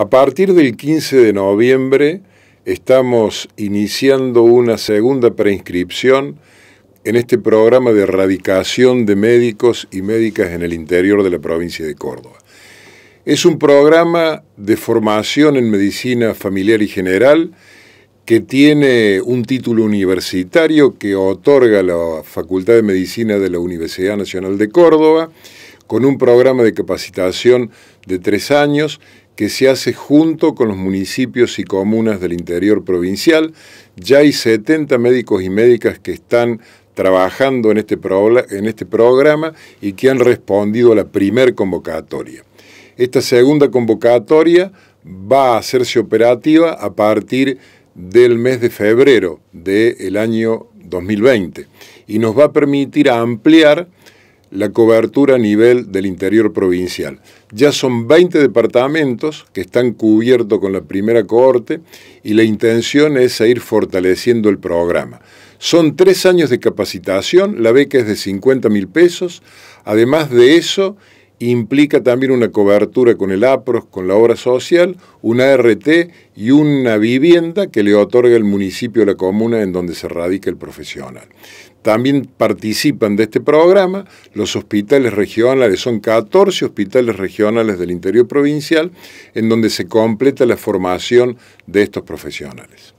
A partir del 15 de noviembre estamos iniciando una segunda preinscripción en este programa de erradicación de médicos y médicas en el interior de la provincia de Córdoba. Es un programa de formación en medicina familiar y general que tiene un título universitario que otorga la Facultad de Medicina de la Universidad Nacional de Córdoba, con un programa de capacitación de tres años que se hace junto con los municipios y comunas del interior provincial. Ya hay 70 médicos y médicas que están trabajando en este, en este programa y que han respondido a la primer convocatoria. Esta segunda convocatoria va a hacerse operativa a partir del mes de febrero del año 2020 y nos va a permitir ampliar la cobertura a nivel del interior provincial. Ya son 20 departamentos que están cubiertos con la primera cohorte y la intención es seguir fortaleciendo el programa. Son tres años de capacitación, la beca es de 50 mil pesos, además de eso implica también una cobertura con el APROS, con la obra social, una RT y una vivienda que le otorga el municipio o la comuna en donde se radica el profesional. También participan de este programa los hospitales regionales, son 14 hospitales regionales del interior provincial en donde se completa la formación de estos profesionales.